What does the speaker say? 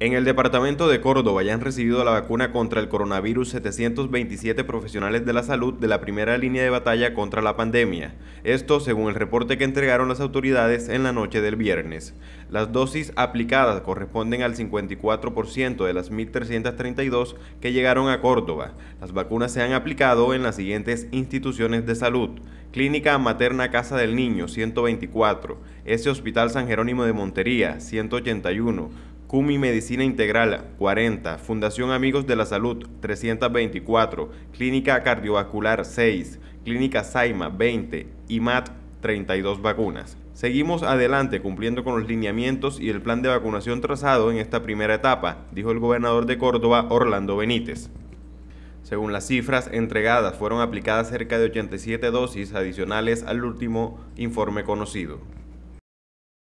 En el departamento de Córdoba ya han recibido la vacuna contra el coronavirus 727 profesionales de la salud de la primera línea de batalla contra la pandemia. Esto según el reporte que entregaron las autoridades en la noche del viernes. Las dosis aplicadas corresponden al 54% de las 1.332 que llegaron a Córdoba. Las vacunas se han aplicado en las siguientes instituciones de salud. Clínica Materna Casa del Niño, 124. S. Hospital San Jerónimo de Montería, 181. CUMI Medicina Integral 40, Fundación Amigos de la Salud 324, Clínica Cardiovascular 6, Clínica Saima 20 y MAT 32 vacunas. Seguimos adelante cumpliendo con los lineamientos y el plan de vacunación trazado en esta primera etapa, dijo el gobernador de Córdoba, Orlando Benítez. Según las cifras entregadas, fueron aplicadas cerca de 87 dosis adicionales al último informe conocido.